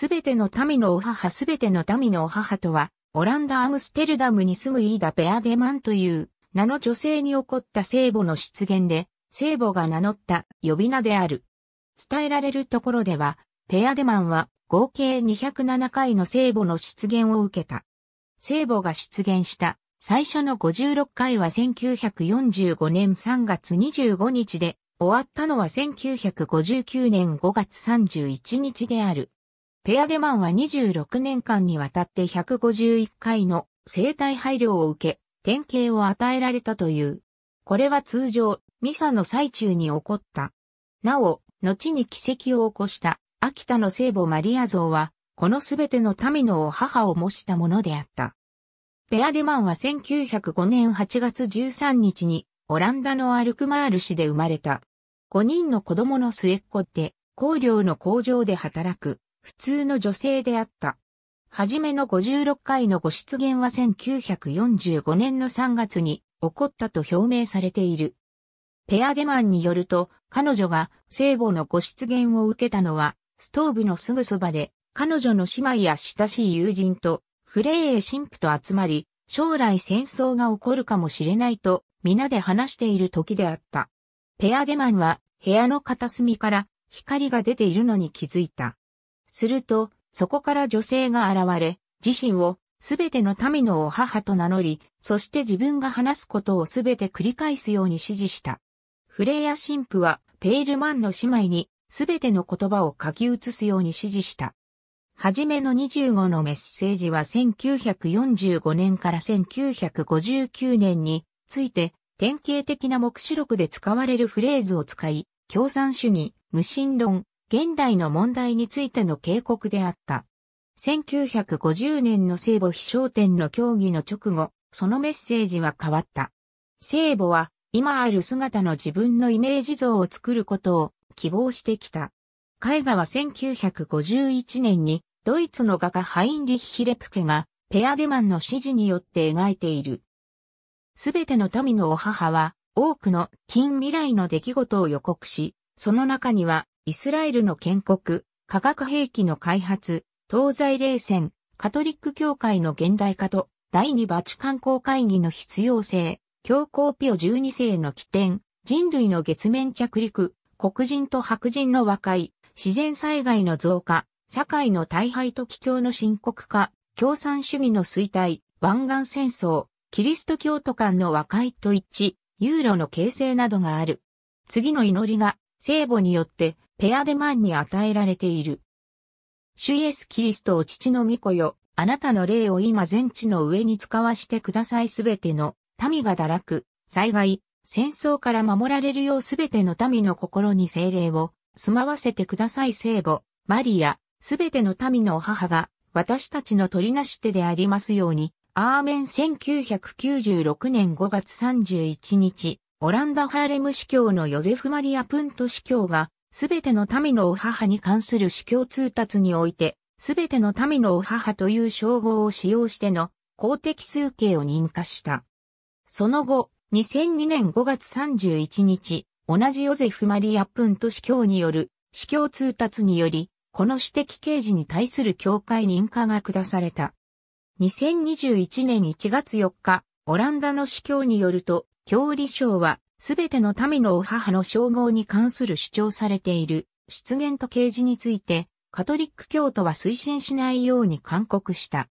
すべての民のお母すべての民のお母とは、オランダ・アムステルダムに住むイーダ・ベアデマンという名の女性に起こった聖母の出現で、聖母が名乗った呼び名である。伝えられるところでは、ペアデマンは合計207回の聖母の出現を受けた。聖母が出現した最初の56回は1945年3月25日で、終わったのは1959年5月31日である。ペアデマンは26年間にわたって151回の生体配慮を受け、典型を与えられたという。これは通常、ミサの最中に起こった。なお、後に奇跡を起こした秋田の聖母マリア像は、このすべての民の母を模したものであった。ペアデマンは1905年8月13日に、オランダのアルクマール市で生まれた。5人の子供の末っ子で、工業の工場で働く、普通の女性であった。はじめの56回のご出現は1945年の3月に起こったと表明されている。ペアデマンによると、彼女が聖母のご出現を受けたのは、ストーブのすぐそばで、彼女の姉妹や親しい友人と、フレーエ神父と集まり、将来戦争が起こるかもしれないと、皆で話している時であった。ペアデマンは、部屋の片隅から光が出ているのに気づいた。すると、そこから女性が現れ、自身をすべての民のお母と名乗り、そして自分が話すことをすべて繰り返すように指示した。フレイヤ神父は、ペイルマンの姉妹に、すべての言葉を書き写すように指示した。はじめの25のメッセージは1945年から1959年について典型的な目視録で使われるフレーズを使い、共産主義、無神論、現代の問題についての警告であった。1950年の聖母飛翔天の協議の直後、そのメッセージは変わった。聖母は今ある姿の自分のイメージ像を作ることを希望してきた。絵画は1951年にドイツの画家ハインリッヒ・レプケがペアデマンの指示によって描いている。すべての民のお母は多くの近未来の出来事を予告し、その中にはイスラエルの建国、化学兵器の開発、東西冷戦、カトリック教会の現代化と、第二バチカン公会議の必要性、教皇ピオ12世の起点、人類の月面着陸、黒人と白人の和解、自然災害の増加、社会の大敗と気境の深刻化、共産主義の衰退、湾岸戦争、キリスト教徒間の和解と一致、ユーロの形成などがある。次の祈りが、聖母によってペアデマンに与えられている。主イエスキリストを父の御子よ、あなたの霊を今全地の上に使わしてくださいすべての民が堕落、災害、戦争から守られるようすべての民の心に精霊を住まわせてください聖母、マリア、すべての民のお母が私たちの取りなし手でありますように、アーメン1996年5月31日、オランダハーレム司教のヨゼフ・マリア・プント司教がすべての民のお母に関する司教通達において、すべての民のお母という称号を使用しての公的数形を認可した。その後、2002年5月31日、同じヨゼフ・マリア・プント司教による司教通達により、この指摘刑事に対する教会認可が下された。2021年1月4日、オランダの司教によると、教理省はすべての民のお母の称号に関する主張されている出現と啓示について、カトリック教徒は推進しないように勧告した。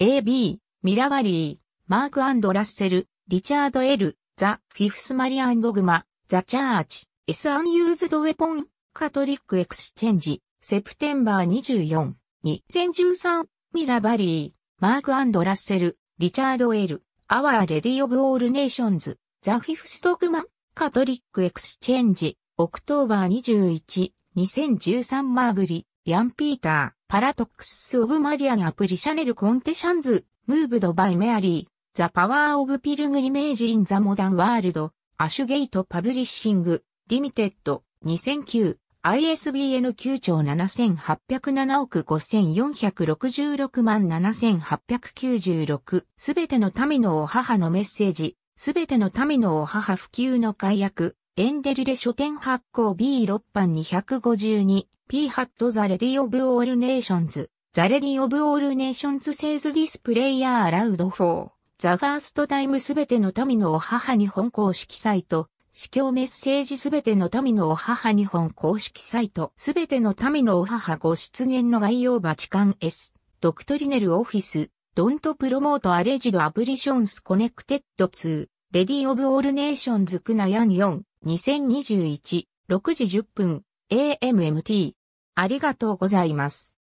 AB、ミラワリー、マークラッセル、リチャード・ L、ザ・フィフス・マリアンドグマ、ザ・チャーチ、S. アンユーズド・ウェポン、カトリック・エクスチェンジ、セプテンバー24、2013、ミラバリー、マークラッセル、リチャード・ L、アワーレディオブオールネーションズ、ザ・フィフス・ f グマ、カトリック・エクスチェンジ、オクトーバー21、2013マーグリ、ヤンピーター、パラトックス・オブ・マリアン・アプリ・シャネル・コンテシャンズ、ムーブド・バイ・メアリー、ザ・パワー・オブ・ピルグリメージ・イン・ザ・モダン・ワールド、アシュゲイト・パブリッシング、リミテッド、2009、ISBN 9兆7807億5466万7896すべての民のお母のメッセージ、すべての民のお母普及の解約、エンデルレ書店発行 B6 版 252P ハットザレディオブオールネーションズザレディオブオールネーションズセーズディスプレイヤーアラウドフォーザファーストタイムすべての民のお母に本公式サイト司教メッセージすべての民のお母日本公式サイトすべての民のお母ご出現の概要バチカン S ドクトリネルオフィスドントプロモートアレジドアプリションスコネクテッド2レディオブオールネーションズクナヤン4 2021 6時10分 AMMT ありがとうございます。